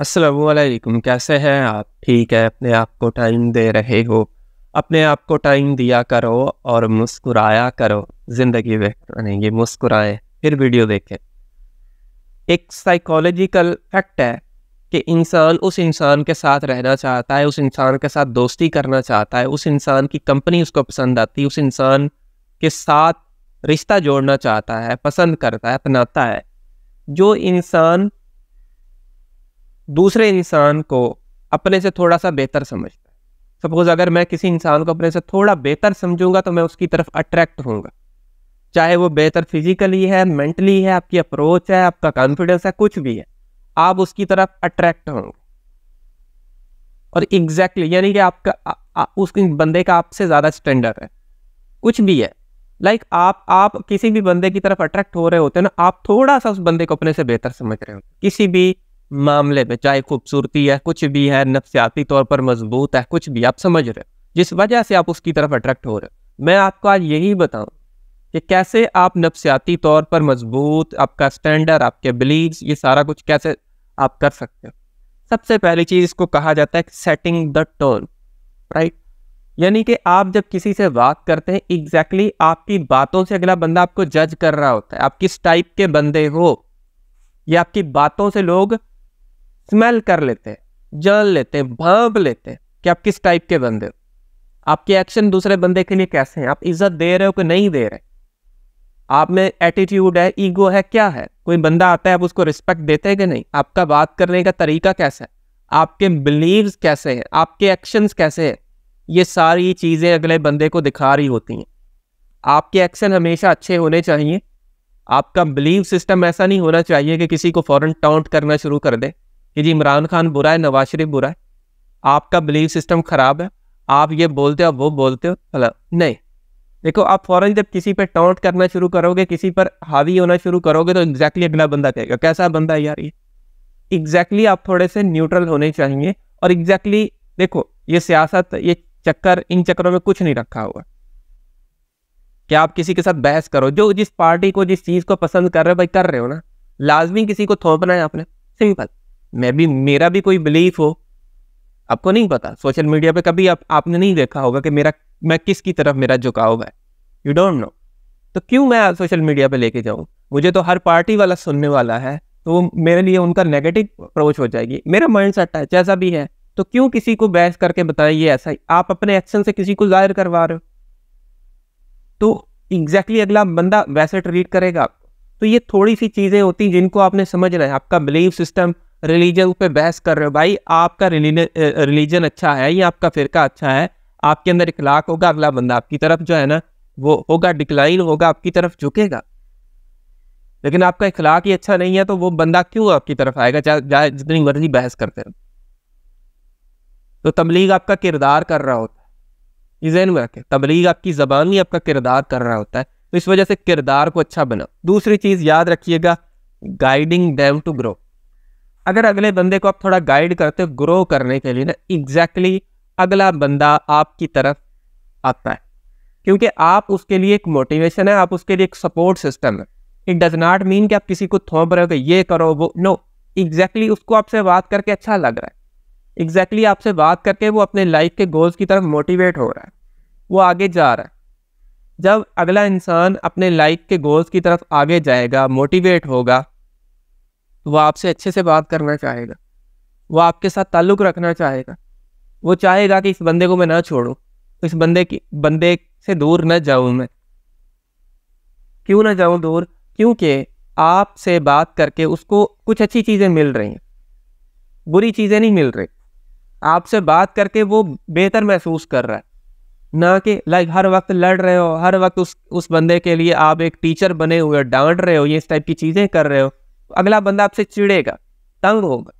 असलकुम कैसे हैं आप ठीक है अपने आप को टाइम दे रहे हो अपने आप को टाइम दिया करो और मुस्कुराया करो ज़िंदगी में बनेगी मुस्कुराए फिर वीडियो देखें एक साइकोलॉजिकल फैक्ट है कि इंसान उस इंसान के साथ रहना चाहता है उस इंसान के साथ दोस्ती करना चाहता है उस इंसान की कंपनी उसको पसंद आती है उस इंसान के साथ रिश्ता जोड़ना चाहता है पसंद करता है अपनाता है जो इंसान दूसरे इंसान को अपने से थोड़ा सा बेहतर समझता है सपोज अगर मैं किसी इंसान को अपने से थोड़ा बेहतर समझूंगा तो मैं उसकी तरफ अट्रैक्ट होऊंगा चाहे वो बेहतर फिजिकली है मेंटली है आपकी अप्रोच है आपका कॉन्फिडेंस है कुछ भी है आप उसकी तरफ अट्रैक्ट होंगे और एग्जैक्टली exactly, यानी कि आपका आ, आ, उस बंदे का आपसे ज़्यादा स्टैंडर्ड है कुछ भी है लाइक like आप आप किसी भी बंदे की तरफ अट्रैक्ट हो रहे होते हैं ना आप थोड़ा सा उस बंदे को अपने से बेहतर समझ रहे हो किसी भी मामले में चाहे खूबसूरती है कुछ भी है नफसियाती तौर पर मजबूत है कुछ भी आप समझ रहे हो जिस वजह से आप उसकी तरफ अट्रैक्ट हो रहे हो मैं आपको आज यही बताऊं कि कैसे आप नफसियाती तौर पर मजबूत आपका स्टैंडर्ड आपके बिलीव ये सारा कुछ कैसे आप कर सकते हो सबसे पहली चीज़ इसको कहा जाता है सेटिंग द टोन राइट यानी कि आप जब किसी से बात करते हैं एग्जैक्टली exactly आपकी बातों से अगला बंदा आपको जज कर रहा होता है आप किस टाइप के बंदे हो या आपकी बातों से लोग स्मेल कर लेते हैं जान लेते हैं भाप लेते हैं कि आप किस टाइप के बंदे हो आपके एक्शन दूसरे बंदे के लिए कैसे हैं आप इज्जत दे रहे हो कि नहीं दे रहे आप में एटीट्यूड है ईगो है क्या है कोई बंदा आता है आप उसको रिस्पेक्ट देते हैं कि नहीं आपका बात करने का तरीका कैसा है आपके बिलीव्स कैसे हैं आपके एक्शंस कैसे हैं ये सारी चीज़ें अगले बंदे को दिखा रही होती हैं आपके एक्शन हमेशा अच्छे होने चाहिए आपका बिलीव सिस्टम ऐसा नहीं होना चाहिए कि किसी को फ़ौरन टाउंट करना शुरू कर दे कि जी इमरान खान बुरा है नवाज शरीफ बुरा है आपका बिलीव सिस्टम ख़राब है आप ये बोलते हो वो बोलते हो गलत नहीं देखो आप फौरन जब किसी पर टॉन्ट करना शुरू करोगे किसी पर हावी होना शुरू करोगे तो एग्जैक्टली अगला बंदा कहेगा कैसा बंदा है यार ये एग्जैक्टली आप थोड़े से न्यूट्रल होने चाहिए और एग्जैक्टली देखो ये सियासत ये चक्कर इन चक्करों में कुछ नहीं रखा हुआ क्या आप किसी के साथ बहस करो जो जिस पार्टी को जिस चीज़ को पसंद कर रहे हो भाई कर रहे हो ना लाजमी किसी को थोपना है आपने सिंपल मैं भी मेरा भी कोई बिलीफ हो आपको नहीं पता सोशल मीडिया पे कभी आप, आपने नहीं देखा होगा कि मेरा मैं किसकी तरफ मेरा झुकाव है यू डोंट नो तो क्यों मैं सोशल मीडिया पे लेके जाऊँ मुझे तो हर पार्टी वाला सुनने वाला है तो मेरे लिए उनका नेगेटिव अप्रोच हो जाएगी मेरा माइंड सेट है जैसा भी है तो क्यों किसी को बहस करके बताएं ये ऐसा ही आप अपने एक्शन से किसी को जाहिर करवा रहे हो तो एग्जैक्टली exactly अगला बंदा वैसे ट्रीट करेगा तो ये थोड़ी सी चीज़ें होती हैं जिनको आपने समझना है आपका बिलीव सिस्टम रिलीजन पे बहस कर रहे हो भाई आपका रिलीजन अच्छा है या आपका फिरका अच्छा है आपके अंदर इखलाक होगा अगला बंदा आपकी तरफ जो है ना वो होगा डिक्लाइन होगा आपकी तरफ झुकेगा लेकिन आपका इखलाक ही अच्छा नहीं है तो वो बंदा क्यों आपकी तरफ आएगा चाहे जितनी मर्जी बहस करते रहो तो तबलीग आपका किरदार कर रहा होता है ये जहन में रखें तबलीग आपकी जबान ही आपका किरदार कर रहा होता है तो इस वजह से किरदार को अच्छा बना दूसरी चीज़ याद रखिएगा गाइडिंग डैम टू ग्रो अगर अगले बंदे को आप थोड़ा गाइड करते हो ग्रो करने के लिए ना एग्जैक्टली अगला बंदा आपकी तरफ आता है क्योंकि आप उसके लिए एक मोटिवेशन है आप उसके लिए एक सपोर्ट सिस्टम है इट डज नॉट मीन कि आप किसी को थोप रहे हो ये करो वो नो एग्जैक्टली उसको आपसे बात करके अच्छा लग रहा है एग्जैक्टली exactly आपसे बात करके वो अपने लाइफ के गोल्स की तरफ मोटिवेट हो रहा है वो आगे जा रहा है जब अगला इंसान अपने लाइफ के गोल्स की तरफ आगे जाएगा मोटिवेट होगा तो वह आपसे अच्छे से बात करना चाहेगा वह आपके साथ ताल्लुक़ रखना चाहेगा वो चाहेगा कि इस बंदे को मैं ना छोड़ूँ इस बंदे की बंदे से दूर न जाऊँ मैं क्यों ना जाऊँ दूर क्योंकि आपसे बात करके उसको कुछ अच्छी चीज़ें मिल रही हैं बुरी चीज़ें नहीं मिल रही आपसे बात करके वो बेहतर महसूस कर रहा है ना कि लाइक हर वक्त लड़ रहे हो हर वक्त उस उस बंदे के लिए आप एक टीचर बने हुए डांट रहे हो ये इस टाइप की चीज़ें कर रहे हो अगला बंदा आपसे चिड़ेगा तंग होगा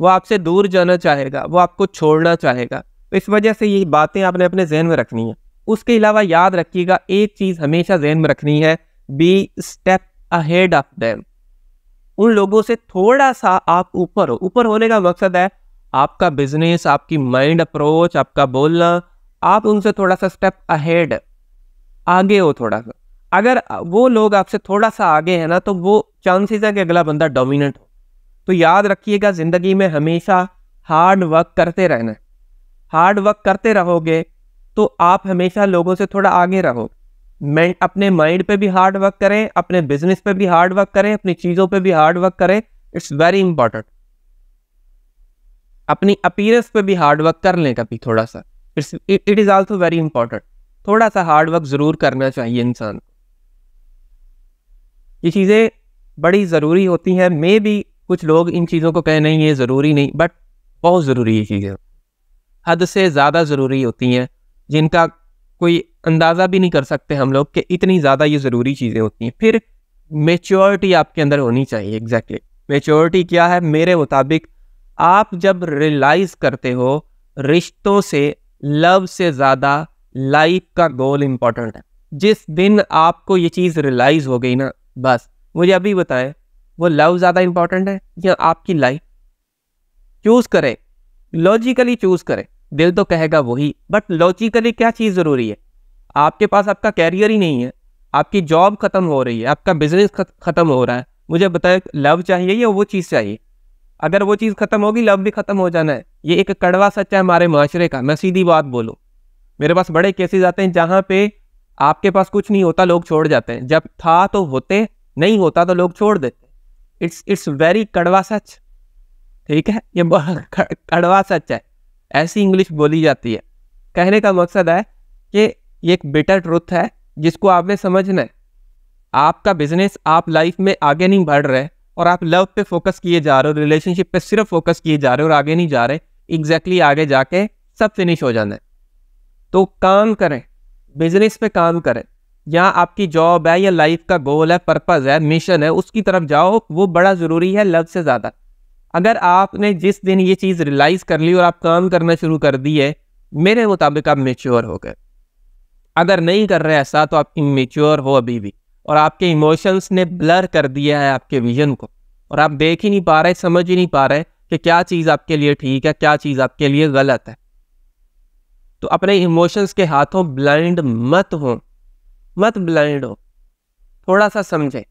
वो आपसे दूर जाना चाहेगा वो आपको छोड़ना चाहेगा इस वजह से ये बातें आपने अपने जहन में रखनी है उसके अलावा याद रखिएगा एक चीज़ हमेशा जहन में रखनी है be step ahead of them उन लोगों से थोड़ा सा आप ऊपर हो ऊपर होने का मकसद है आपका बिजनेस आपकी माइंड अप्रोच आपका बोलना आप उनसे थोड़ा सा स्टेप अहेड आगे हो थोड़ा सा अगर वो लोग आपसे थोड़ा सा आगे है ना तो वो चांसेस है कि अगला बंदा डोमिनेंट हो तो याद रखिएगा ज़िंदगी में हमेशा हार्ड वर्क करते रहना हार्ड वर्क करते रहोगे तो आप हमेशा लोगों से थोड़ा आगे रहो मैं अपने माइंड पे भी हार्ड वर्क करें अपने बिजनेस पे भी हार्ड वर्क करें अपनी चीज़ों पे भी हार्ड वर्क करें इट्स वेरी इंपॉर्टेंट अपनी अपीयरेंस पे भी हार्ड वर्क कर लें कभी थोड़ा सा it's it is also very important थोड़ा सा हार्ड वर्क ज़रूर करना चाहिए इंसान को ये चीज़ें बड़ी ज़रूरी होती हैं मे भी कुछ लोग इन चीज़ों को कहें नहीं ये ज़रूरी नहीं बट बहुत ज़रूरी ये चीज़ें हद से ज़्यादा ज़रूरी होती हैं जिनका कोई अंदाज़ा भी नहीं कर सकते हम लोग कि इतनी ज़्यादा ये ज़रूरी चीज़ें होती हैं फिर मेच्योरिटी आपके अंदर होनी चाहिए एग्जैक्टली exactly. मेच्योरिटी क्या है मेरे मुताबिक आप जब रियलाइज़ करते हो रिश्तों से लव से ज़्यादा लाइफ का गोल इम्पॉर्टेंट है जिस दिन आपको ये चीज़ रियलाइज़ हो गई ना बस मुझे अभी बताएं वो लव ज़्यादा इंपॉर्टेंट है या आपकी लाइफ चूज़ करें लॉजिकली चूज़ करें दिल तो कहेगा वही बट लॉजिकली क्या चीज़ ज़रूरी है आपके पास आपका कैरियर ही नहीं है आपकी जॉब ख़त्म हो रही है आपका बिजनेस ख़त्म हो रहा है मुझे बताए लव चाहिए या वो चीज़ चाहिए अगर वो चीज़ ख़त्म होगी लव भी ख़त्म हो जाना है ये एक कड़वा सच्चा है हमारे माशरे का मैं सीधी बात बोलूँ मेरे पास बड़े केसेस आते हैं जहाँ पे आपके पास कुछ नहीं होता लोग छोड़ जाते हैं जब था तो होते नहीं होता तो लोग छोड़ देते इट्स इट्स वेरी कड़वा सच ठीक है ये कड़वा सच है ऐसी इंग्लिश बोली जाती है कहने का मकसद है कि ये एक बेटर ट्रुथ है जिसको आपने समझना है आपका बिजनेस आप लाइफ में आगे नहीं बढ़ रहे और आप लव पे फोकस किए जा रहे हो रिलेशनशिप पे सिर्फ फोकस किए जा रहे हो और आगे नहीं जा रहे एग्जैक्टली exactly आगे जाके सब फिनिश हो जाना है तो काम करें बिजनेस पे काम करें या आपकी जॉब है या लाइफ का गोल है पर्पज़ है मिशन है उसकी तरफ जाओ वो बड़ा ज़रूरी है लव से ज़्यादा अगर आपने जिस दिन ये चीज़ रियलाइज़ कर ली और आप काम करना शुरू कर दिए मेरे मुताबिक आप मेच्योर हो गए अगर नहीं कर रहे ऐसा तो आप इमेच्योर हो अभी भी और आपके इमोशंस ने ब्लर कर दिया है आपके विजन को और आप देख ही नहीं पा रहे समझ ही नहीं पा रहे कि क्या चीज़ आपके लिए ठीक है क्या चीज़ आपके लिए गलत है तो अपने इमोशंस के हाथों ब्लाइंड मत हो मत ब्लाइंड हो थोड़ा सा समझें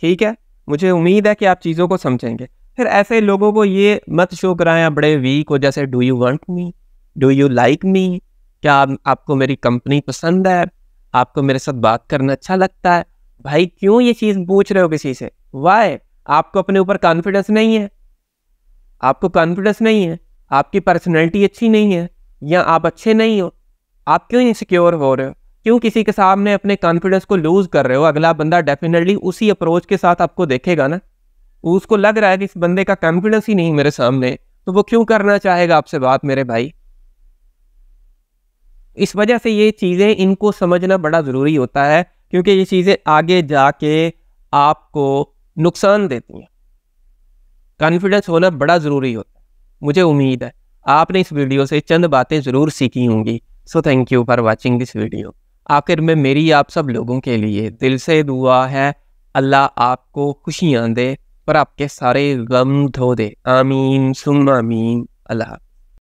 ठीक है मुझे उम्मीद है कि आप चीज़ों को समझेंगे फिर ऐसे लोगों को ये मत शो कराएं आप बड़े वीक हो जैसे do you want me do you like me क्या आप, आपको मेरी कंपनी पसंद है आपको मेरे साथ बात करना अच्छा लगता है भाई क्यों ये चीज़ पूछ रहे हो किसी से वाई आपको अपने ऊपर कॉन्फिडेंस नहीं है आपको कॉन्फिडेंस नहीं है आपकी पर्सनैलिटी अच्छी नहीं है या आप अच्छे नहीं हो आप क्यों इनसिक्योर हो रहे हो क्यों किसी के सामने अपने कॉन्फिडेंस को लूज़ कर रहे हो अगला बंदा डेफिनेटली उसी अप्रोच के साथ आपको देखेगा ना उसको लग रहा है कि इस बंदे का कॉन्फिडेंस ही नहीं मेरे सामने तो वो क्यों करना चाहेगा आपसे बात मेरे भाई इस वजह से ये चीज़ें इनको समझना बड़ा ज़रूरी होता है क्योंकि ये चीज़ें आगे जाके आपको नुकसान देती हैं कॉन्फिडेंस होना बड़ा ज़रूरी होता है मुझे उम्मीद है आपने इस वीडियो से चंद बातें ज़रूर सीखी होंगी so thank you for watching this video आखिर में मेरी आप सब लोगों के लिए दिल से दुआ है अल्लाह आपको खुशियाँ दे और आपके सारे गम धो दे आमीन सुम आमीन अल्लाह